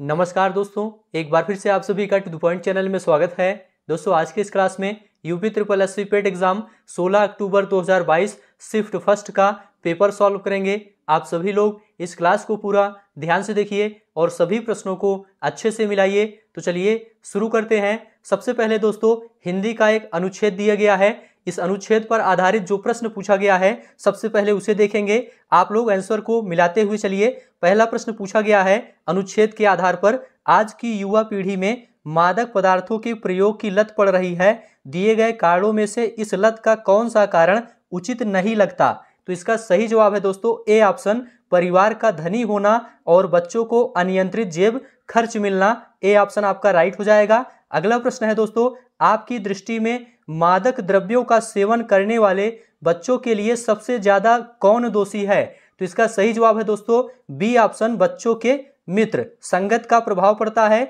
नमस्कार दोस्तों एक बार फिर से आप सभी का टू द पॉइंट चैनल में स्वागत है दोस्तों आज के इस क्लास में UP triple S C PET exam 16 अक्टूबर 2022 शिफ्ट फर्स्ट का पेपर सॉल्व करेंगे आप सभी लोग इस क्लास को पूरा ध्यान से देखिए और सभी प्रश्नों को अच्छे से मिलाइए तो चलिए शुरू करते हैं सबसे पहले दोस्तों हिंदी का एक अनुच्छेद दिया गया है इस अनुच्छेद पर आधारित जो प्रश्न पूछा गया है सबसे पहले उसे देखेंगे आप लोग आंसर को मिलाते हुए चलिए पहला प्रश्न पूछा गया है अनुच्छेद के आधार पर आज की युवा पीढ़ी में मादक पदार्थों के प्रयोग की लत पड़ रही है दिए गए कारणों में से इस लत का कौन सा कारण उचित नहीं लगता तो इसका सही जवाब है दोस्तों ए ऑप्शन परिवार का धनी होना और बच्चों को अनियंत्रित जेब खर्च मिलना ए ऑप्शन आपका राइट हो जाएगा अगला प्रश्न है दोस्तों आपकी दृष्टि में मादक द्रव्यों का सेवन करने वाले बच्चों के लिए सबसे ज़्यादा कौन दोषी है तो इसका सही जवाब है दोस्तों बी ऑप्शन बच्चों के मित्र संगत का प्रभाव पड़ता है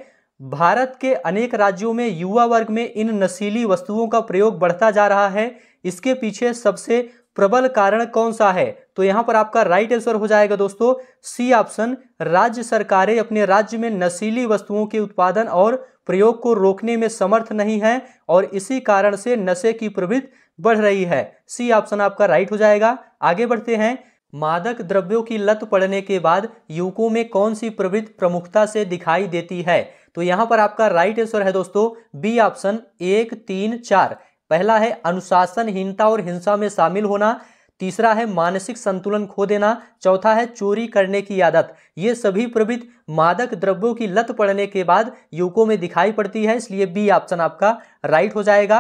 भारत के अनेक राज्यों में युवा वर्ग में इन नशीली वस्तुओं का प्रयोग बढ़ता जा रहा है इसके पीछे सबसे प्रबल कारण कौन सा है तो यहाँ पर आपका राइट आंसर हो जाएगा दोस्तों सी ऑप्शन राज्य सरकारें अपने राज्य में नशीली वस्तुओं के उत्पादन और प्रयोग को रोकने में समर्थ नहीं है और इसी कारण से नशे की प्रवृत्ति बढ़ रही है सी ऑप्शन आपका राइट हो जाएगा आगे बढ़ते हैं मादक द्रव्यों की लत पड़ने के बाद युवकों में कौन सी प्रवृत्ति प्रमुखता से दिखाई देती है तो यहाँ पर आपका राइट आंसर है दोस्तों बी ऑप्शन एक तीन चार पहला है अनुशासनहीनता और हिंसा में शामिल होना तीसरा है मानसिक संतुलन खो देना चौथा है चोरी करने की आदत ये सभी प्रवृत्त मादक द्रव्यों की लत पड़ने के बाद युवकों में दिखाई पड़ती है इसलिए बी ऑप्शन आपका राइट हो जाएगा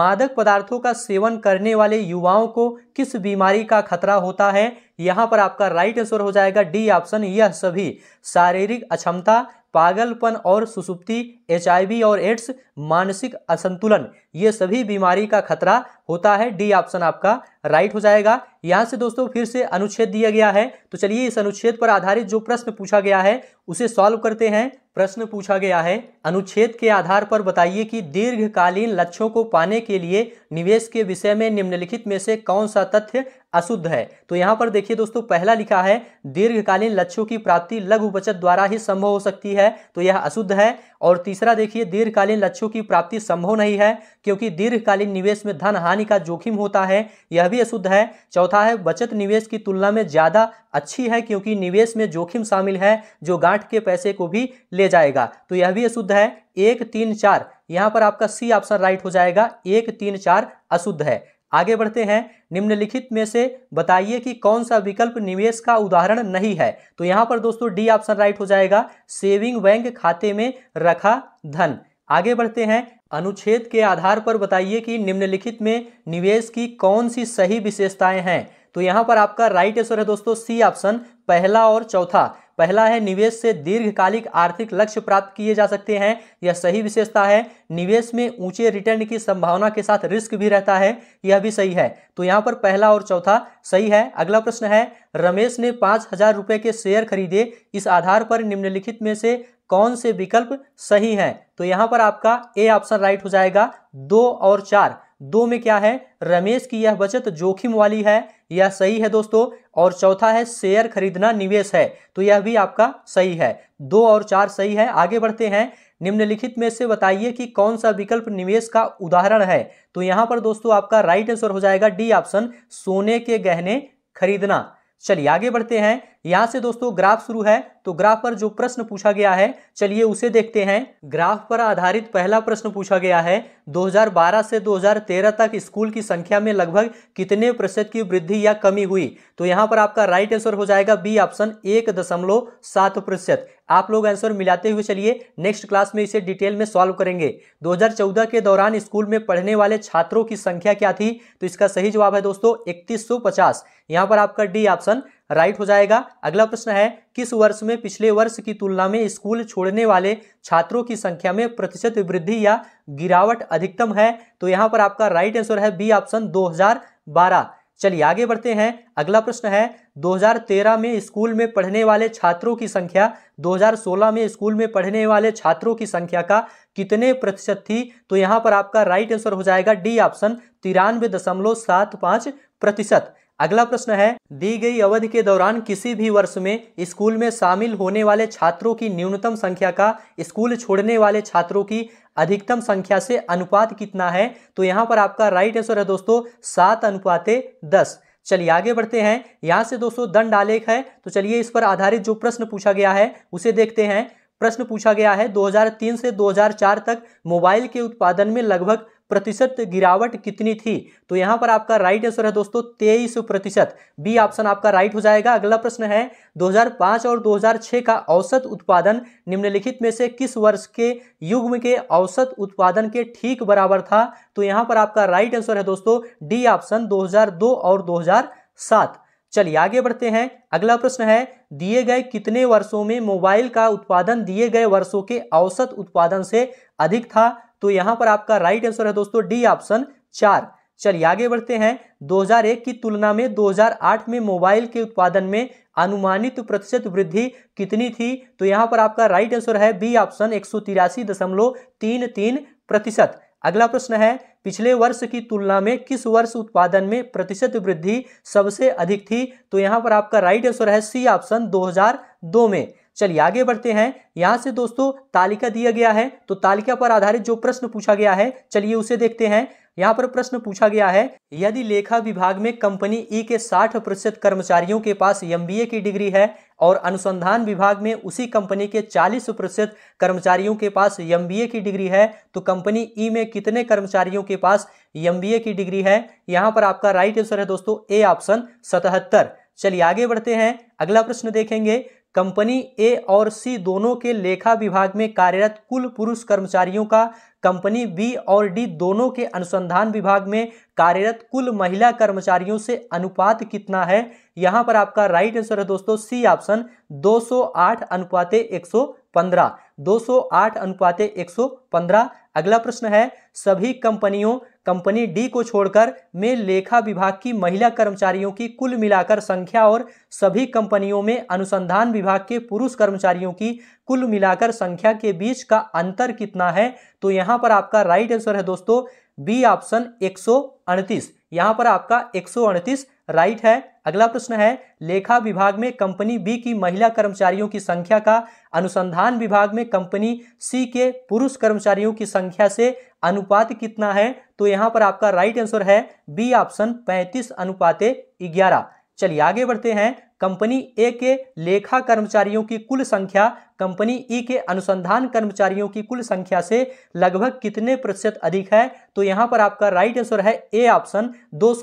मादक पदार्थों का सेवन करने वाले युवाओं को किस बीमारी का खतरा होता है यहाँ पर आपका राइट आंसर हो जाएगा डी ऑप्शन यह सभी शारीरिक अक्षमता पागलपन और सुसुप्ति एच और एड्स मानसिक असंतुलन ये सभी बीमारी का खतरा होता है डी ऑप्शन आपका राइट हो जाएगा यहाँ से दोस्तों फिर से अनुच्छेद दिया गया है तो चलिए इस अनुच्छेद पर आधारित जो प्रश्न पूछा गया है उसे सॉल्व करते हैं प्रश्न पूछा गया है अनुच्छेद के आधार पर बताइए कि दीर्घकालीन लक्ष्यों को पाने के लिए निवेश के विषय में निम्नलिखित में से कौन सा तथ्य अशुद्ध है तो यहाँ पर देखिए दोस्तों पहला लिखा है दीर्घकालीन लक्ष्यों की प्राप्ति लघु बचत द्वारा ही संभव हो सकती है है तो यह अशुद्ध है और तीसरा देखिए दीर्घकालीन लक्ष्यों की प्राप्ति संभव नहीं है क्योंकि दीर्घकालीन निवेश में धन हानि का जोखिम होता है यह भी अशुद्ध है चौथा है बचत निवेश की तुलना में ज़्यादा अच्छी है क्योंकि निवेश में जोखिम शामिल है जो गांठ के पैसे को भी ले जाएगा तो यह भी अशुद्ध है एक तीन चार यहाँ पर आपका सी ऑप्शन राइट हो जाएगा एक तीन चार अशुद्ध है आगे बढ़ते हैं निम्नलिखित में से बताइए कि कौन सा विकल्प निवेश का उदाहरण नहीं है तो यहाँ पर दोस्तों डी ऑप्शन राइट हो जाएगा सेविंग बैंक खाते में रखा धन आगे बढ़ते हैं अनुच्छेद के आधार पर बताइए कि निम्नलिखित में निवेश की कौन सी सही विशेषताएं हैं तो यहाँ पर आपका राइट आंसर है दोस्तों सी ऑप्शन पहला और चौथा पहला है निवेश से दीर्घकालिक आर्थिक लक्ष्य प्राप्त किए जा सकते हैं यह सही विशेषता है निवेश में ऊंचे रिटर्न की संभावना के साथ रिस्क भी रहता है यह भी सही है तो यहाँ पर पहला और चौथा सही है अगला प्रश्न है रमेश ने पाँच हजार रुपये के शेयर खरीदे इस आधार पर निम्नलिखित में से कौन से विकल्प सही हैं तो यहाँ पर आपका ए ऑप्शन राइट हो जाएगा दो और चार दो में क्या है रमेश की यह बचत जोखिम वाली है यह सही है दोस्तों और चौथा है शेयर खरीदना निवेश है तो यह भी आपका सही है दो और चार सही है आगे बढ़ते हैं निम्नलिखित में से बताइए कि कौन सा विकल्प निवेश का उदाहरण है तो यहां पर दोस्तों आपका राइट आंसर हो जाएगा डी ऑप्शन सोने के गहने खरीदना चलिए आगे बढ़ते हैं यहाँ से दोस्तों ग्राफ शुरू है तो ग्राफ पर जो प्रश्न पूछा गया है चलिए उसे देखते हैं ग्राफ पर आधारित पहला प्रश्न पूछा गया है 2012 से 2013 तक स्कूल की संख्या में लगभग कितने प्रतिशत की वृद्धि या कमी हुई तो यहां पर आपका राइट आंसर हो जाएगा बी ऑप्शन एक दशमलव सात प्रतिशत आप लोग आंसर मिलाते हुए चलिए नेक्स्ट क्लास में इसे डिटेल में सॉल्व करेंगे 2014 के दौरान स्कूल में पढ़ने वाले छात्रों की संख्या क्या थी तो इसका सही जवाब है दोस्तों इकतीस सौ यहाँ पर आपका डी ऑप्शन राइट हो जाएगा अगला प्रश्न है किस वर्ष में पिछले वर्ष की तुलना में स्कूल छोड़ने वाले छात्रों की संख्या में प्रतिशत वृद्धि या गिरावट अधिकतम है तो यहाँ पर आपका राइट आंसर है बी ऑप्शन दो चलिए आगे बढ़ते हैं अगला प्रश्न है 2013 में स्कूल में पढ़ने वाले छात्रों की संख्या 2016 में स्कूल में पढ़ने वाले छात्रों की संख्या का कितने प्रतिशत थी तो यहाँ पर आपका राइट आंसर हो जाएगा डी ऑप्शन तिरानवे दशमलव सात पाँच प्रतिशत अगला प्रश्न है दी गई अवधि के दौरान किसी भी वर्ष में स्कूल में शामिल होने वाले छात्रों की न्यूनतम संख्या का स्कूल छोड़ने वाले छात्रों की अधिकतम संख्या से अनुपात कितना है तो यहाँ पर आपका राइट आंसर है दोस्तों सात अनुपात दस चलिए आगे बढ़ते हैं यहाँ से दोस्तों दंड आलेख है तो चलिए इस पर आधारित जो प्रश्न पूछा गया है उसे देखते हैं प्रश्न पूछा गया है 2003 से 2004 तक मोबाइल के उत्पादन में लगभग प्रतिशत गिरावट कितनी थी तो यहाँ पर आपका राइट आंसर है दोस्तों तेईस प्रतिशत बी ऑप्शन आपका राइट हो जाएगा अगला प्रश्न है 2005 और 2006 का औसत उत्पादन निम्नलिखित में से किस वर्ष के युग्म के औसत उत्पादन के ठीक बराबर था तो यहाँ पर आपका राइट आंसर है दोस्तों डी ऑप्शन दो और दो चलिए आगे बढ़ते हैं अगला प्रश्न है दिए गए कितने वर्षों में मोबाइल का उत्पादन दिए गए वर्षों के औसत उत्पादन से अधिक था तो यहां पर आपका राइट आंसर है दोस्तों डी ऑप्शन चार चलिए आगे बढ़ते हैं 2001 की तुलना में 2008 में मोबाइल के उत्पादन में अनुमानित प्रतिशत वृद्धि कितनी थी तो यहां पर आपका राइट आंसर है बी ऑप्शन एक प्रतिशत अगला प्रश्न है पिछले वर्ष की तुलना में किस वर्ष उत्पादन में प्रतिशत वृद्धि सबसे अधिक थी तो यहां पर आपका राइट आंसर है सी ऑप्शन 2002 में चलिए आगे बढ़ते हैं यहां से दोस्तों तालिका दिया गया है तो तालिका पर आधारित जो प्रश्न पूछा गया है चलिए उसे देखते हैं यहाँ पर प्रश्न पूछा गया है यदि लेखा विभाग में कंपनी ई e के 60 प्रतिशत कर्मचारियों के पास एम की डिग्री है और अनुसंधान विभाग में उसी कंपनी के 40 प्रतिशत कर्मचारियों के पास एम की डिग्री है तो कंपनी ई e में कितने कर्मचारियों के पास एम की डिग्री है यहाँ पर आपका राइट आंसर है दोस्तों ए ऑप्शन सतहत्तर चलिए आगे बढ़ते हैं अगला प्रश्न देखेंगे कंपनी ए और सी दोनों के लेखा विभाग में कार्यरत कुल पुरुष कर्मचारियों का कंपनी बी और डी दोनों के अनुसंधान विभाग में कार्यरत कुल महिला कर्मचारियों से अनुपात कितना है यहां पर आपका राइट आंसर है दोस्तों सी ऑप्शन 208 अनुपाते 115 208 अनुपाते 115 अगला प्रश्न है सभी कंपनियों कंपनी डी को छोड़कर में लेखा विभाग की महिला कर्मचारियों की कुल मिलाकर संख्या और सभी कंपनियों में अनुसंधान विभाग के पुरुष कर्मचारियों की कुल मिलाकर संख्या के बीच का अंतर कितना है तो यहाँ पर आपका राइट आंसर है दोस्तों बी ऑप्शन एक सौ पर आपका एक राइट है अगला प्रश्न है लेखा विभाग में कंपनी बी की महिला कर्मचारियों की संख्या का अनुसंधान विभाग में कंपनी सी के पुरुष कर्मचारियों की संख्या से अनुपात कितना है तो यहां पर आपका राइट आंसर है बी ऑप्शन 35 अनुपात 11 चलिए आगे बढ़ते हैं कंपनी ए के लेखा कर्मचारियों की कुल संख्या कंपनी ई के अनुसंधान कर्मचारियों की कुल संख्या से लगभग कितने प्रतिशत अधिक है तो यहाँ पर आपका राइट आंसर है ए ऑप्शन दो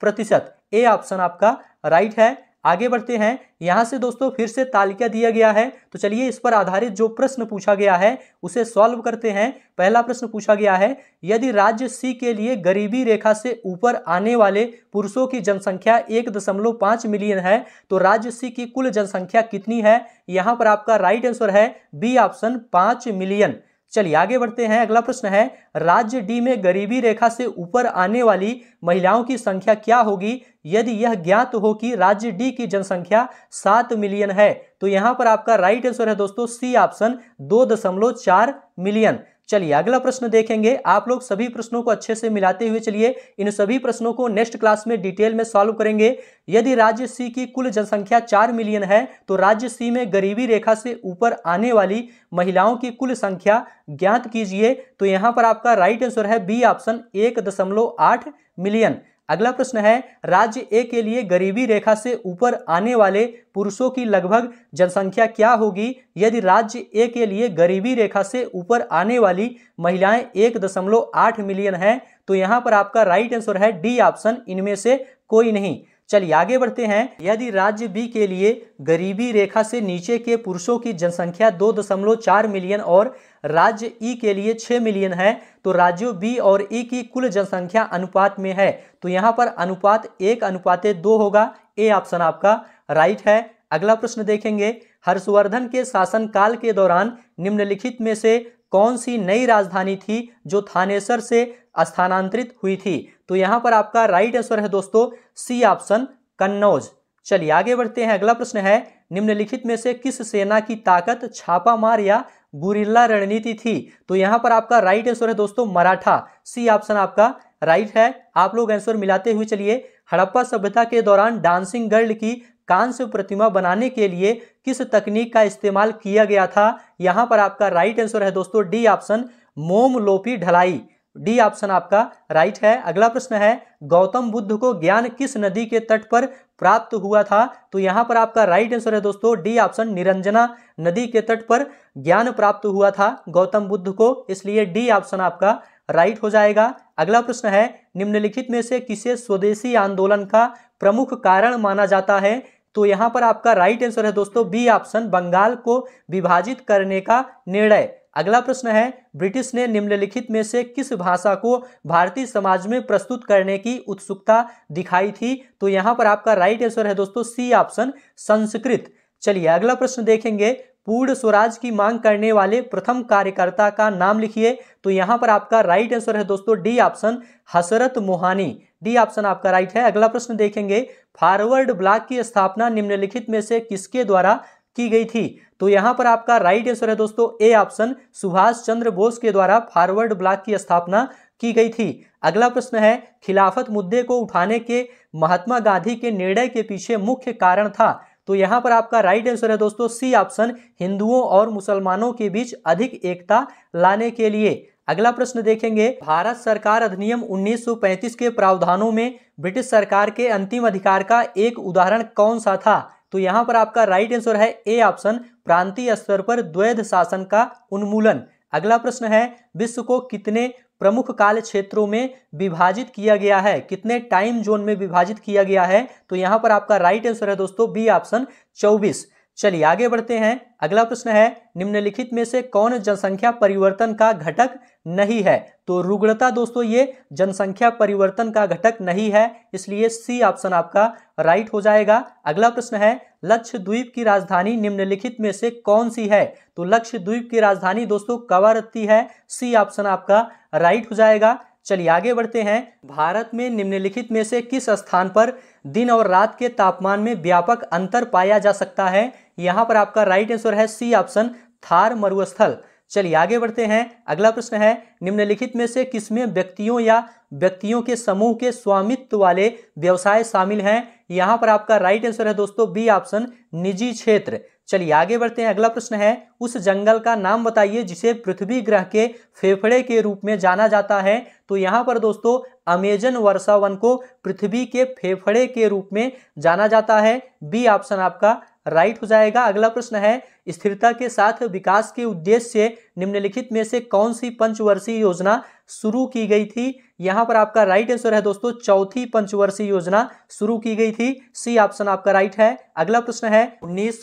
प्रतिशत ए ऑप्शन आपका राइट है आगे बढ़ते हैं यहाँ से दोस्तों फिर से तालिका दिया गया है तो चलिए इस पर आधारित जो प्रश्न पूछा गया है उसे सॉल्व करते हैं पहला प्रश्न पूछा गया है यदि राज्य सी के लिए गरीबी रेखा से ऊपर आने वाले पुरुषों की जनसंख्या एक दशमलव पाँच मिलियन है तो राज्य सी की कुल जनसंख्या कितनी है यहाँ पर आपका राइट आंसर है बी ऑप्शन पाँच मिलियन चलिए आगे बढ़ते हैं अगला प्रश्न है राज्य डी में गरीबी रेखा से ऊपर आने वाली महिलाओं की संख्या क्या होगी यदि यह ज्ञात हो कि राज्य डी की जनसंख्या सात मिलियन है तो यहां पर आपका राइट आंसर है दोस्तों सी ऑप्शन दो दशमलव चार मिलियन चलिए अगला प्रश्न देखेंगे आप लोग सभी प्रश्नों को अच्छे से मिलाते हुए चलिए इन सभी प्रश्नों को नेक्स्ट क्लास में डिटेल में सॉल्व करेंगे यदि राज्य सी की कुल जनसंख्या चार मिलियन है तो राज्य सी में गरीबी रेखा से ऊपर आने वाली महिलाओं की कुल संख्या ज्ञात कीजिए तो यहाँ पर आपका राइट आंसर है बी ऑप्शन एक दशमलव आठ मिलियन अगला प्रश्न है राज्य ए के लिए गरीबी रेखा से ऊपर आने वाले पुरुषों की लगभग जनसंख्या क्या होगी यदि राज्य ए के लिए गरीबी रेखा से ऊपर आने वाली महिलाएं एक दशमलव आठ मिलियन हैं तो यहां पर आपका राइट आंसर है डी ऑप्शन इनमें से कोई नहीं चलिए आगे बढ़ते हैं यदि राज्य बी के लिए गरीबी रेखा से नीचे के पुरुषों की जनसंख्या 2.4 मिलियन और राज्य ई e के लिए 6 मिलियन है तो राज्यों बी और ई e की कुल जनसंख्या अनुपात में है तो यहाँ पर अनुपात एक अनुपात दो होगा ए ऑप्शन आपका राइट है अगला प्रश्न देखेंगे हर्षवर्धन के शासनकाल के दौरान निम्नलिखित में से कौन सी नई राजधानी थी जो थानेसर से स्थानांतरित हुई थी तो यहां पर आपका राइट आंसर है दोस्तों सी ऑप्शन कन्नौज चलिए आगे बढ़ते हैं अगला प्रश्न है निम्नलिखित में से किस सेना की ताकत छापामार या गुरिल्ला रणनीति थी तो यहां पर आपका राइट आंसर है दोस्तों मराठा सी ऑप्शन आपका राइट है आप लोग आंसर मिलाते हुए चलिए हड़प्पा सभ्यता के दौरान डांसिंग गर्ल की कांस्य प्रतिमा बनाने के लिए किस तकनीक का इस्तेमाल किया गया था यहां पर आपका राइट आंसर है दोस्तों डी ऑप्शन मोमलोपी ढलाई डी ऑप्शन आपका राइट है अगला प्रश्न है गौतम बुद्ध को ज्ञान किस नदी के तट पर प्राप्त हुआ था तो यहाँ पर आपका राइट आंसर है दोस्तों डी ऑप्शन निरंजना नदी के तट पर ज्ञान प्राप्त हुआ था गौतम बुद्ध को इसलिए डी ऑप्शन आपका राइट हो जाएगा अगला प्रश्न है निम्नलिखित में से किसे स्वदेशी आंदोलन का प्रमुख कारण माना जाता है तो यहाँ पर आपका राइट आंसर है दोस्तों बी ऑप्शन बंगाल को विभाजित करने का निर्णय अगला प्रश्न है ब्रिटिश ने निम्नलिखित में से किस भाषा को भारतीय समाज में प्रस्तुत करने की उत्सुकता दिखाई थी तो यहाँ पर आपका राइट आंसर है दोस्तों सी ऑप्शन संस्कृत चलिए अगला प्रश्न देखेंगे पूर्ण स्वराज की मांग करने वाले प्रथम कार्यकर्ता का नाम लिखिए तो यहाँ पर आपका राइट आंसर है दोस्तों D option Hasrat Mohani D option आपका राइट है अगला प्रश्न देखेंगे फॉरवर्ड ब्लॉक की स्थापना निम्नलिखित में से किसके द्वारा की गई थी तो यहां पर आपका राइट आंसर है दोस्तों ए ऑप्शन सुभाष चंद्र बोस के द्वारा फॉरवर्ड ब्लॉक की स्थापना की गई थी अगला प्रश्न है खिलाफत मुद्दे को उठाने के महात्मा गांधी के निर्णय के पीछे मुख्य कारण था तो यहाँ पर आपका राइट आंसर है दोस्तों सी ऑप्शन हिंदुओं और मुसलमानों के बीच अधिक एकता लाने के लिए अगला प्रश्न देखेंगे भारत सरकार अधिनियम 1935 के प्रावधानों में ब्रिटिश सरकार के अंतिम अधिकार का एक उदाहरण कौन सा था तो यहां पर आपका राइट आंसर है ए ऑप्शन प्रांतीय स्तर पर द्वैध शासन का उन्मूलन अगला प्रश्न है विश्व को कितने प्रमुख काल क्षेत्रों में विभाजित किया गया है कितने टाइम जोन में विभाजित किया गया है तो यहां पर आपका राइट आंसर है दोस्तों बी ऑप्शन चौबीस चलिए आगे बढ़ते हैं अगला प्रश्न है निम्नलिखित में से कौन जनसंख्या परिवर्तन का घटक नहीं है तो रुग्णता दोस्तों ये जनसंख्या परिवर्तन का घटक नहीं है इसलिए सी ऑप्शन आपका राइट हो जाएगा अगला प्रश्न है लक्षद्वीप की राजधानी निम्नलिखित में से कौन सी है तो लक्षद्वीप की राजधानी दोस्तों रत्ती है सी ऑप्शन आपका राइट हो जाएगा चलिए आगे बढ़ते हैं भारत में निम्नलिखित में से किस स्थान पर दिन और रात के तापमान में व्यापक अंतर पाया जा सकता है यहाँ पर आपका राइट आंसर है सी ऑप्शन थार मरुस्थल चलिए आगे बढ़ते हैं अगला प्रश्न है निम्नलिखित में से किसमें व्यक्तियों या व्यक्तियों के समूह के स्वामित्व वाले व्यवसाय शामिल हैं यहाँ पर आपका राइट आंसर है दोस्तों बी ऑप्शन निजी क्षेत्र चलिए आगे बढ़ते हैं अगला प्रश्न है उस जंगल का नाम बताइए जिसे पृथ्वी ग्रह के फेफड़े के रूप में जाना जाता है तो यहाँ पर दोस्तों अमेजन वर्षावन को पृथ्वी के फेफड़े के रूप में जाना जाता है बी ऑप्शन आपका राइट हो जाएगा अगला प्रश्न है स्थिरता के साथ विकास के उद्देश्य से निम्नलिखित में से कौन सी पंचवर्षीय योजना शुरू की गई थी यहाँ पर आपका राइट आंसर है दोस्तों चौथी पंचवर्षीय योजना शुरू की गई थी सी ऑप्शन आपका राइट है अगला प्रश्न है उन्नीस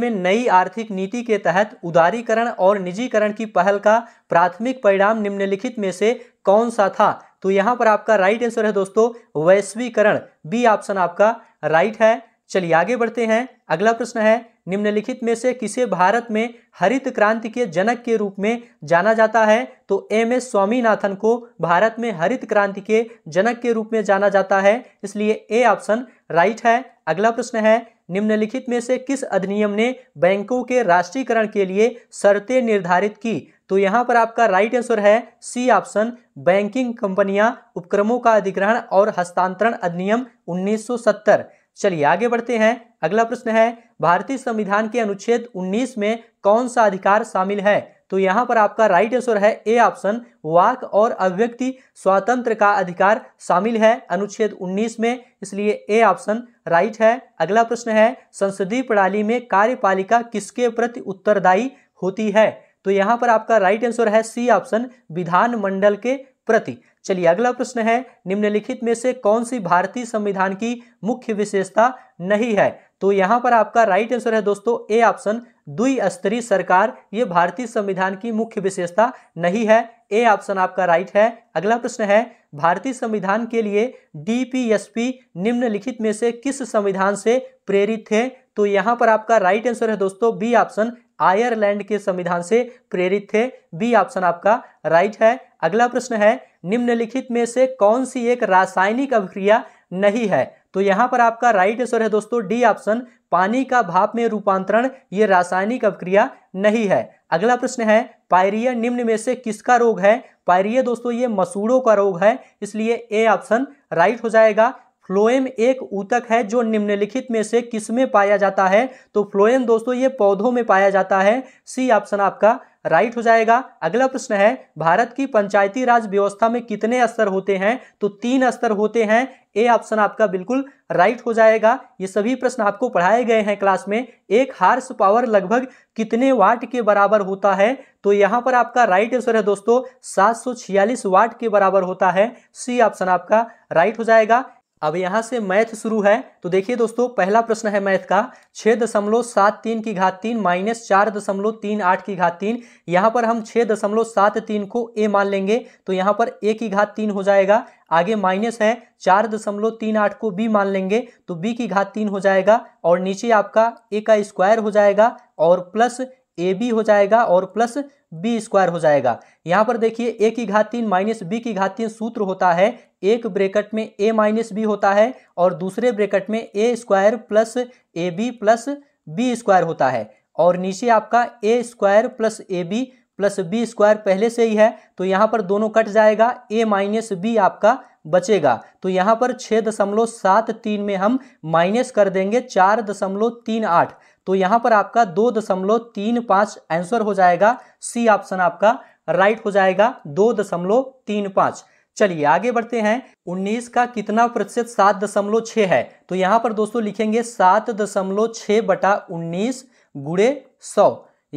में नई आर्थिक नीति के तहत उदारीकरण और निजीकरण की पहल का प्राथमिक परिणाम निम्नलिखित में से कौन सा था तो यहाँ पर आपका राइट आंसर है दोस्तों वैश्वीकरण बी ऑप्शन आपका राइट है चलिए आगे बढ़ते हैं अगला प्रश्न है निम्नलिखित में से किसे भारत में हरित क्रांति के जनक के रूप में जाना जाता है तो एम एस स्वामीनाथन को भारत में हरित क्रांति के जनक के रूप में जाना जाता है इसलिए ए ऑप्शन राइट है अगला प्रश्न है निम्नलिखित में से किस अधिनियम ने बैंकों के राष्ट्रीयकरण के लिए शर्तें निर्धारित की तो यहाँ पर आपका राइट आंसर है सी ऑप्शन बैंकिंग कंपनियां उपक्रमों का अधिग्रहण और हस्तांतरण अधिनियम 1970 चलिए आगे बढ़ते हैं अगला प्रश्न है भारतीय संविधान के अनुच्छेद 19 में कौन सा अधिकार शामिल है तो यहाँ पर आपका राइट आंसर है ए ऑप्शन वाक और अभिव्यक्ति स्वातंत्र का अधिकार शामिल है अनुच्छेद 19 में इसलिए ए ऑप्शन राइट है अगला प्रश्न है संसदीय प्रणाली में कार्यपालिका किसके प्रति उत्तरदायी होती है तो यहाँ पर आपका राइट आंसर है सी ऑप्शन विधानमंडल के प्रति चलिए अगला प्रश्न है निम्नलिखित में से कौन सी भारतीय संविधान की मुख्य विशेषता नहीं है तो यहाँ पर आपका राइट आंसर है दोस्तों ए ऑप्शन द्विस्तरीय सरकार ये भारतीय संविधान की मुख्य विशेषता नहीं है ए ऑप्शन आपका राइट है अगला प्रश्न है भारतीय संविधान के लिए डीपीएसपी निम्नलिखित में से किस संविधान से प्रेरित थे तो यहाँ पर आपका राइट आंसर है दोस्तों बी ऑप्शन आयरलैंड के संविधान से प्रेरित थे बी ऑप्शन आपका राइट है अगला प्रश्न है निम्नलिखित में से कौन सी एक रासायनिक अभिक्रिया नहीं है तो यहाँ पर आपका राइट आंसर है दोस्तों डी ऑप्शन पानी का भाप में रूपांतरण ये रासायनिक अभिक्रिया नहीं है अगला प्रश्न है पायरिया निम्न में से किसका रोग है पायरिया दोस्तों ये मसूड़ों का रोग है इसलिए ए ऑप्शन राइट हो जाएगा फ्लोएम एक ऊतक है जो निम्नलिखित में से किस में पाया जाता है तो फ्लोएम दोस्तों ये पौधों में पाया जाता है सी ऑप्शन आपका राइट हो जाएगा अगला प्रश्न है भारत की पंचायती राज व्यवस्था में कितने स्तर होते हैं तो तीन स्तर होते हैं ए ऑप्शन आपका बिल्कुल राइट हो जाएगा ये सभी प्रश्न आपको पढ़ाए गए हैं क्लास में एक हार्स पावर लगभग कितने वाट के बराबर होता है तो यहाँ पर आपका राइट आंसर है दोस्तों 746 वाट के बराबर होता है सी ऑप्शन आपका राइट हो जाएगा अब यहाँ से मैथ शुरू है तो देखिए दोस्तों पहला प्रश्न है मैथ का छः दशमलव सात तीन की घात तीन माइनस चार दशमलव तीन आठ की घात तीन यहाँ पर हम छः दशमलव सात तीन को ए मान लेंगे तो यहाँ पर ए की घात तीन हो जाएगा आगे माइनस है चार दशमलव तीन आठ को बी मान लेंगे तो बी की घात तीन हो जाएगा और नीचे आपका ए का स्क्वायर हो जाएगा और प्लस ए बी हो जाएगा और प्लस बी स्क्वायर हो जाएगा यहाँ पर देखिए ए की घात तीन माइनस बी की घात तीन सूत्र होता है एक ब्रेकट में ए माइनस बी होता है और दूसरे ब्रेकट में A square plus A B plus B square होता है और नीचे आपका A square plus A B plus B square पहले से ही है तो यहाँ पर दोनों कट जाएगा ए माइनस बी आपका बचेगा तो यहाँ पर छः दशमलव सात तीन में हम माइनस कर देंगे चार दशमलव तीन आठ तो यहां पर आपका दो दशमलव तीन पांच आंसर हो जाएगा सी ऑप्शन आपका राइट हो जाएगा दो दशमलव तीन पांच चलिए आगे बढ़ते हैं 19 का कितना प्रतिशत सात दशमलव छ है तो यहां पर दोस्तों लिखेंगे सात दशमलव छ बटा उन्नीस गुड़े सौ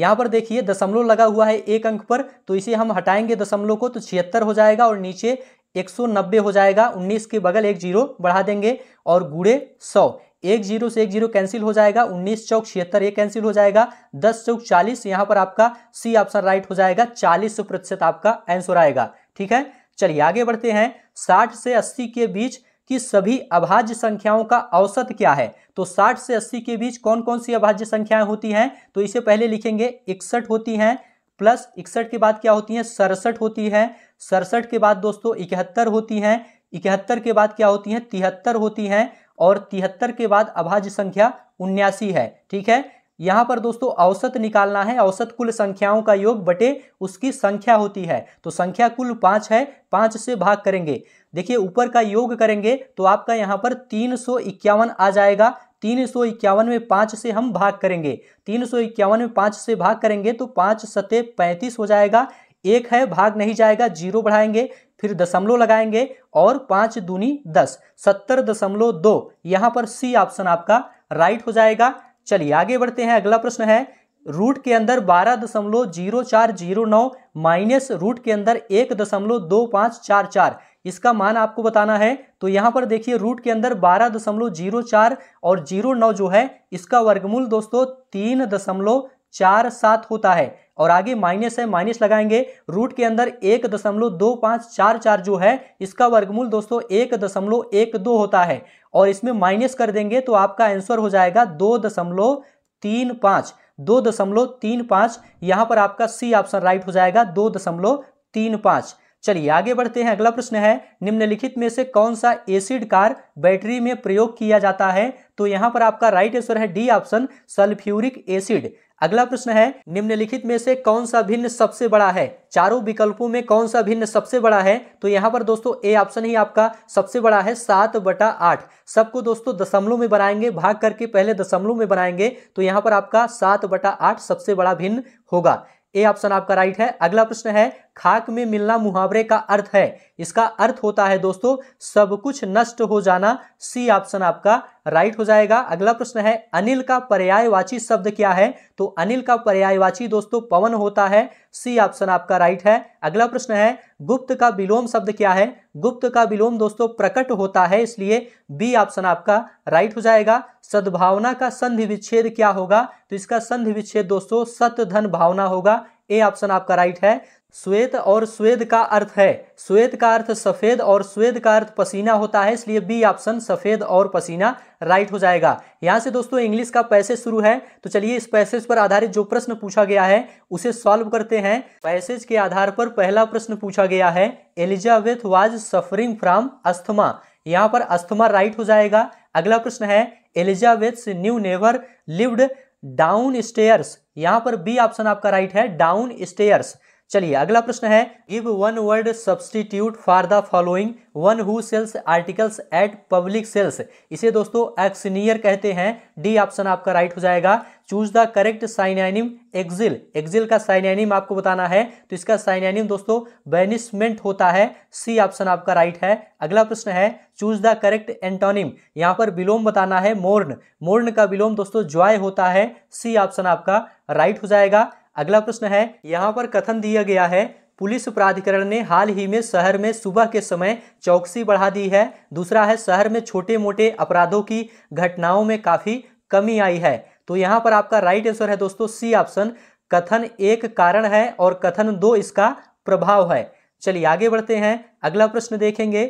यहां पर देखिए दशमलव लगा हुआ है एक अंक पर तो इसे हम हटाएंगे दशमलव को तो छिहत्तर हो जाएगा और नीचे 190 हो जाएगा 19 के बगल एक जीरो बढ़ा देंगे और गुड़े सौ एक जीरो से एक जीरो कैंसिल हो जाएगा उन्नीस चौक छिहत्तर ये कैंसिल हो जाएगा दस चौक चालीस यहाँ पर आपका सी ऑप्शन राइट हो जाएगा चालीस प्रतिशत आपका आंसर आएगा ठीक है चलिए आगे बढ़ते हैं साठ से अस्सी के बीच कि सभी अभाज्य संख्याओं का औसत क्या है तो 60 से 80 के बीच कौन कौन सी अभाज्य संख्याएं होती हैं तो इसे पहले लिखेंगे इकसठ होती हैं प्लस इकसठ के बाद क्या होती हैं सड़सठ होती है सड़सठ के बाद दोस्तों इकहत्तर होती हैं इकहत्तर के बाद क्या होती हैं तिहत्तर होती हैं और तिहत्तर के बाद अभाज्य संख्या उन्यासी है ठीक है यहाँ पर दोस्तों औसत निकालना है औसत कुल संख्याओं का योग बटे उसकी संख्या होती है तो संख्या कुल पाँच है पाँच से भाग करेंगे देखिए ऊपर का योग करेंगे तो आपका यहाँ पर तीन सौ इक्यावन आ जाएगा तीन सौ इक्यावन में पाँच से हम भाग करेंगे तीन सौ इक्यावन में पाँच से भाग करेंगे तो पाँच सतह पैंतीस हो जाएगा एक है भाग नहीं जाएगा जीरो बढ़ाएंगे फिर दशमलव लगाएंगे और पाँच दूनी दस सत्तर दशमलव दो यहाँ पर सी ऑप्शन आपका राइट हो जाएगा चलिए आगे बढ़ते हैं अगला प्रश्न है रूट के अंदर बारह दशमलव जीरो चार जीरो नौ माइनस रूट के अंदर एक दशमलव दो पाँच चार चार इसका मान आपको बताना है तो यहाँ पर देखिए रूट के अंदर बारह दशमलव जीरो चार और जीरो नौ जो है इसका वर्गमूल दोस्तों तीन दशमलव चार सात होता है और आगे माइनस है माइनस लगाएंगे रूट के अंदर एक दशमलव दो पाँच चार चार जो है इसका वर्गमूल दोस्तों एक दशमलव एक दो होता है और इसमें माइनस कर देंगे तो आपका आंसर हो जाएगा दो दशमलव तीन पाँच दो दशमलव तीन पाँच यहाँ पर आपका सी ऑप्शन राइट हो जाएगा दो दशमलव तीन पाँच चलिए आगे बढ़ते हैं अगला प्रश्न है निम्नलिखित में से कौन सा एसिड कार बैटरी में प्रयोग किया जाता है तो यहाँ पर आपका राइट आंसर है डी ऑप्शन सल्फ्यूरिक एसिड अगला प्रश्न है निम्नलिखित में से कौन सा भिन्न सबसे बड़ा है चारों विकल्पों में कौन सा भिन्न सबसे बड़ा है तो यहाँ पर दोस्तों ए ऑप्शन ही आपका सबसे बड़ा है सात बटा आठ सबको दोस्तों दशमलव में बनाएंगे भाग करके पहले दशमलव में बनाएंगे तो यहाँ पर आपका सात बटा आठ सबसे बड़ा भिन्न होगा ए ऑप्शन आपका राइट है अगला प्रश्न है खाक में मिलना मुहावरे का अर्थ है इसका अर्थ होता है दोस्तों सब कुछ नष्ट हो जाना सी ऑप्शन आपका राइट हो जाएगा अगला प्रश्न है अनिल का पर्यायवाची शब्द क्या है तो अनिल का पर्यायवाची दोस्तों पवन होता है सी ऑप्शन आपका राइट है अगला प्रश्न है गुप्त का विलोम शब्द क्या है गुप्त का विलोम दोस्तों प्रकट होता है इसलिए बी ऑप्शन आपका राइट हो जाएगा सद्भावना का संधि विच्छेद क्या होगा तो इसका संधि विच्छेद दोस्तों सत धन भावना होगा ए ऑप्शन आपका राइट है श्वेत और स्वेद का अर्थ है श्वेत का अर्थ सफेद और स्वेद का अर्थ पसीना होता है इसलिए बी ऑप्शन सफेद और पसीना राइट हो जाएगा यहां से दोस्तों इंग्लिश का पैसेज शुरू है तो चलिए इस पैसेज पर आधारित जो प्रश्न पूछा गया है उसे सॉल्व करते हैं पैसेज के आधार पर पहला प्रश्न पूछा गया है Elizabeth was suffering from asthma यहाँ पर अस्थमा राइट हो जाएगा अगला प्रश्न है Elizabeth knew never lived downstairs यहाँ पर बी ऑप्शन आपका राइट है डाउन स्टेयर्स चलिए अगला प्रश्न है give one word substitute for the following one who sells articles at public sales इसे दोस्तों एक्सनियर कहते हैं डी ऑप्शन आपका राइट हो जाएगा choose the correct synonym exile exile का साइनानिम आपको बताना है तो इसका साइनानिम दोस्तों बेनिसमेंट होता है सी ऑप्शन आपका राइट है अगला प्रश्न है चूज द करेक्ट एंटोनिम यहाँ पर विलोम बताना है मोर्न मोर्न का विलोम दोस्तों ज्वाय होता है सी ऑप्शन आपका राइट हो जाएगा अगला प्रश्न है यहाँ पर कथन दिया गया है पुलिस प्राधिकरण ने हाल ही में शहर में सुबह के समय चौकसी बढ़ा दी है दूसरा है शहर में छोटे मोटे अपराधों की घटनाओं में काफ़ी कमी आई है तो यहाँ पर आपका राइट आंसर है दोस्तों सी ऑप्शन कथन एक कारण है और कथन दो इसका प्रभाव है चलिए आगे बढ़ते हैं अगला प्रश्न देखेंगे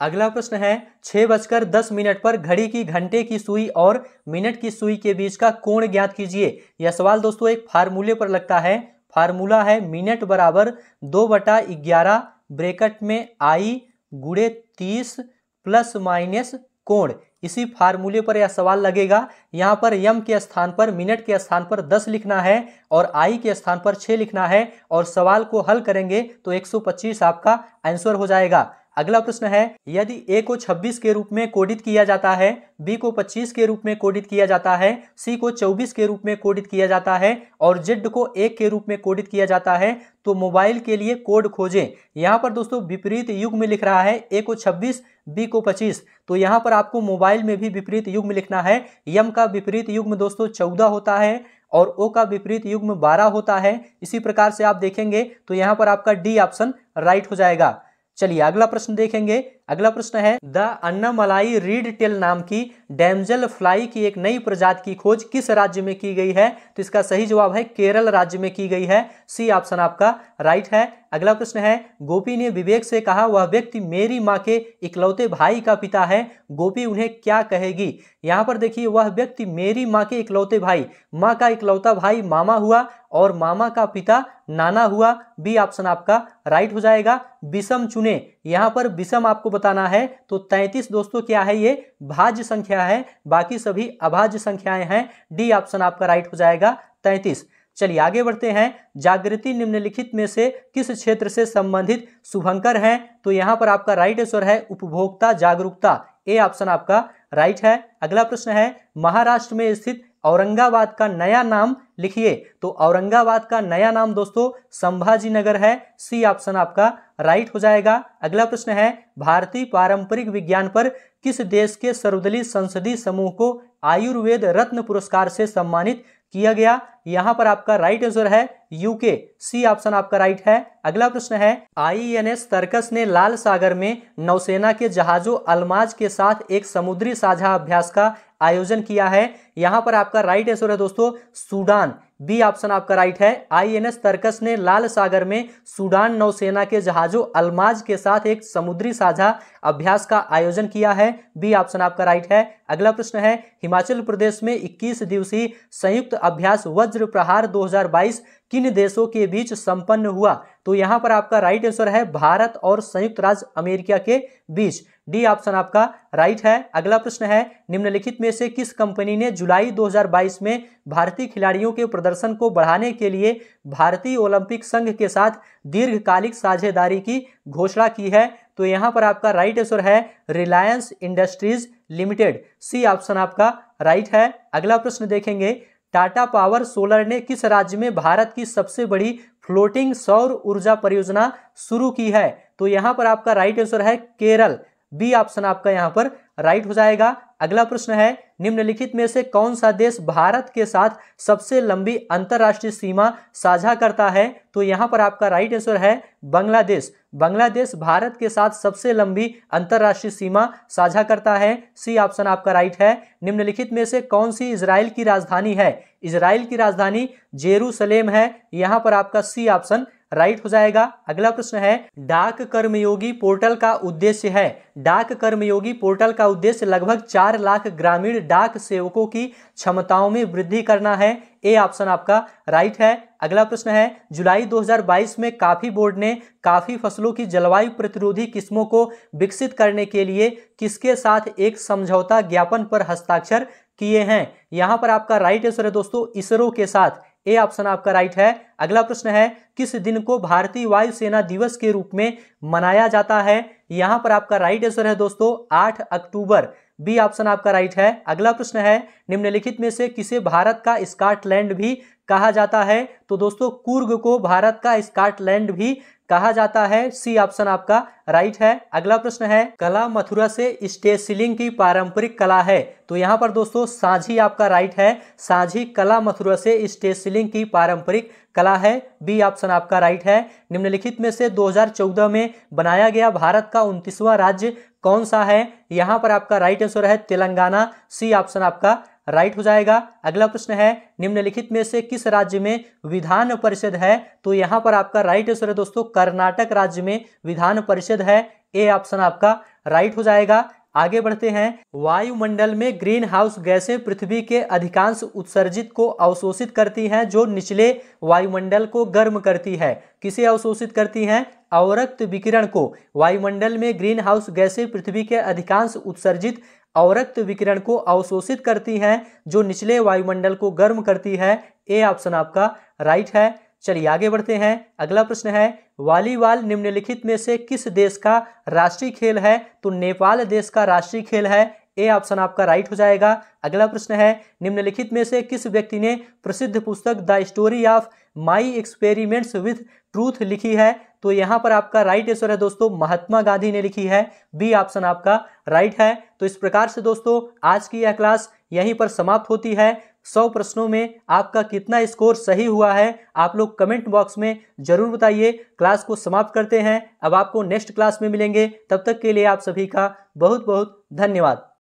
अगला प्रश्न है छह बजकर दस मिनट पर घड़ी की घंटे की सुई और मिनट की सुई के बीच का कोण ज्ञात कीजिए यह सवाल दोस्तों एक फार्मूले पर लगता है फार्मूला है मिनट बराबर दो बटा ग्यारह ब्रेकट में आई गुड़े तीस प्लस माइनस कोण इसी फार्मूले पर यह सवाल लगेगा यहाँ पर यम के स्थान पर मिनट के स्थान पर 10 लिखना है और आई के स्थान पर 6 लिखना है और सवाल को हल करेंगे तो 125 आपका आंसर हो जाएगा अगला प्रश्न है यदि ए को 26 के रूप में कोडित किया जाता है बी को 25 के रूप में कोडित किया जाता है सी को 24 के रूप में कोडित किया जाता है और जेड को एक के रूप में कोडित किया जाता है तो मोबाइल के लिए कोड खोजें यहाँ पर दोस्तों विपरीत युग में लिख रहा है ए को 26 बी को 25 तो यहाँ पर आपको मोबाइल में भी विपरीत युग में लिखना है यम का विपरीत युग में दोस्तों चौदह होता है और ओ का विपरीत युग्म बारह होता है इसी प्रकार से आप देखेंगे तो यहाँ पर आपका डी ऑप्शन राइट हो जाएगा चलिए अगला प्रश्न देखेंगे अगला प्रश्न है द अन्नामलाई रीड टेल नाम की डैमजल फ्लाई की एक नई प्रजाति की खोज किस राज्य में की गई है तो इसका सही जवाब है केरल राज्य में की गई है सी ऑप्शन आपका राइट है अगला प्रश्न है गोपी ने विवेक से कहा वह व्यक्ति मेरी माँ के इकलौते भाई का पिता है गोपी उन्हें क्या कहेगी यहाँ पर देखिए वह व्यक्ति मेरी माँ के इकलौते भाई माँ का इकलौता भाई मामा हुआ और मामा का पिता नाना हुआ बी ऑप्शन आपका राइट हो जाएगा विषम चुने यहाँ पर विषम आपको बताना है तो तैंतीस दोस्तों क्या है ये भाज्य संख्या है बाकी सभी अभाज्य संख्याएं हैं डी ऑप्शन आपका राइट हो जाएगा तैंतीस चलिए आगे बढ़ते हैं जागृति निम्नलिखित में से किस क्षेत्र से संबंधित शुभंकर हैं तो यहाँ पर आपका राइट आंसर है उपभोक्ता जागरूकता ए ऑप्शन आपका राइट है अगला प्रश्न है महाराष्ट्र में स्थित औरंगाबाद का नया नाम लिखिए तो औरंगाबाद का नया नाम दोस्तों संभाजी नगर है सी ऑप्शन आपका राइट हो जाएगा अगला प्रश्न है भारतीय पारंपरिक विज्ञान पर किस देश के सर्वदलीय संसदीय समूह को आयुर्वेद रत्न पुरस्कार से सम्मानित किया गया यहां पर आपका राइट आंसर है यूके सी ऑप्शन आपका राइट है अगला प्रश्न है आईएनएस e तर्कस ने लाल सागर में नौसेना के जहाजों अलमाज के साथ एक समुद्री साझा अभ्यास का आयोजन किया है यहां पर आपका राइट आंसर है दोस्तों सूडान बी ऑप्शन आपका राइट है आईएनएस e तर्कस ने लाल सागर में सूडान नौसेना के जहाजों अलमाज के साथ एक समुद्री साझा अभ्यास का आयोजन किया है बी ऑप्शन आपका राइट है अगला प्रश्न है हिमाचल प्रदेश में 21 दिवसीय संयुक्त अभ्यास वज्र प्रहार 2022 किन देशों के बीच संपन्न हुआ तो यहाँ पर आपका राइट आंसर है भारत और संयुक्त राज्य अमेरिका के बीच डी ऑप्शन आपका राइट है अगला प्रश्न है निम्नलिखित में से किस कंपनी ने जुलाई 2022 में भारतीय खिलाड़ियों के प्रदर्शन को बढ़ाने के लिए भारतीय ओलंपिक संघ के साथ दीर्घकालिक साझेदारी की घोषणा की है तो यहां पर आपका राइट आंसर है Reliance Industries Limited C option आपका राइट है अगला प्रश्न देखेंगे टाटा पावर सोलर ने किस राज्य में भारत की सबसे बड़ी फ्लोटिंग सौर ऊर्जा परियोजना शुरू की है तो यहां पर आपका राइट आंसर है केरल बी ऑप्शन आपका यहां पर राइट हो जाएगा अगला प्रश्न है निम्नलिखित में से कौन सा देश भारत के साथ सबसे लंबी अंतर्राष्ट्रीय सीमा साझा करता है तो यहाँ पर आपका राइट आंसर है बांग्लादेश बांग्लादेश भारत के साथ सबसे लंबी अंतर्राष्ट्रीय सीमा साझा करता है सी ऑप्शन आपका राइट है निम्नलिखित में से कौन सी इसराइल की राजधानी है इसराइल की राजधानी जेरूसलेम है यहाँ पर आपका सी ऑप्शन राइट हो जाएगा अगला प्रश्न है डाक कर्मयोगी पोर्टल का उद्देश्य है डाक कर्मयोगी पोर्टल का उद्देश्य लगभग चार लाख ग्रामीण डाक सेवकों की क्षमताओं में वृद्धि करना है ए ऑप्शन आपका राइट है अगला प्रश्न है जुलाई 2022 में काफी बोर्ड ने काफी फसलों की जलवायु प्रतिरोधी किस्मों को विकसित करने के लिए किसके साथ एक समझौता ज्ञापन पर हस्ताक्षर किए हैं यहां पर आपका राइट आंसर है दोस्तों इसरो के साथ ए ऑप्शन आपका राइट है अगला प्रश्न है किस दिन को भारतीय वायुसेना दिवस के रूप में मनाया जाता है यहां पर आपका राइट आंसर है दोस्तों आठ अक्टूबर बी ऑप्शन आपका राइट है अगला प्रश्न है निम्नलिखित में से किसे भारत का स्काटलैंड भी कहा जाता है तो दोस्तों कुर्ग को भारत का स्काटलैंड भी कहा जाता है सी ऑप्शन आपका राइट है अगला प्रश्न है कला मथुरा से स्टेसिलिंग की पारंपरिक कला है तो यहाँ पर दोस्तों साझी आपका राइट है साझी कला मथुरा से स्टेसिलिंग की पारंपरिक कला है बी ऑप्शन आपका राइट है निम्नलिखित में से 2014 में बनाया गया भारत का उनतीसवां राज्य कौन सा है यहाँ पर आपका राइट आंसर है तेलंगाना सी ऑप्शन आपका राइट हो जाएगा अगला प्रश्न है निम्नलिखित में से किस राज्य में विधान परिषद है तो यहाँ पर आपका राइट आंसर है दोस्तों कर्नाटक राज्य में विधान परिषद है ए ऑप्शन आपका राइट हो जाएगा आगे बढ़ते हैं वायुमंडल में ग्रीन हाउस गैसें पृथ्वी के अधिकांश उत्सर्जित को अवशोषित करती हैं जो निचले वायुमंडल को गर्म करती है किसे अवशोषित करती हैं अवरक्त विकिरण को वायुमंडल में ग्रीन हाउस गैसें पृथ्वी के अधिकांश उत्सर्जित अवरक्त विकिरण को अवशोषित करती हैं जो निचले वायुमंडल को गर्म करती है ए ऑप्शन आपका राइट है चलिए आगे बढ़ते हैं अगला प्रश्न है वॉलीबॉल निम्नलिखित में से किस देश का राष्ट्रीय खेल है तो नेपाल देश का राष्ट्रीय खेल है ए ऑप्शन आपका राइट हो जाएगा अगला प्रश्न है निम्नलिखित में से किस व्यक्ति ने प्रसिद्ध पुस्तक the story of my experiments with truth लिखी है तो यहाँ पर आपका राइट आंसर है दोस्तों महात्मा गांधी ने लिखी है बी ऑप्शन आपका राइट है तो इस प्रकार से दोस्तों आज की यह क्लास यहीं पर समाप्त होती है सौ प्रश्नों में आपका कितना स्कोर सही हुआ है आप लोग कमेंट बॉक्स में ज़रूर बताइए क्लास को समाप्त करते हैं अब आपको नेक्स्ट क्लास में मिलेंगे तब तक के लिए आप सभी का बहुत बहुत धन्यवाद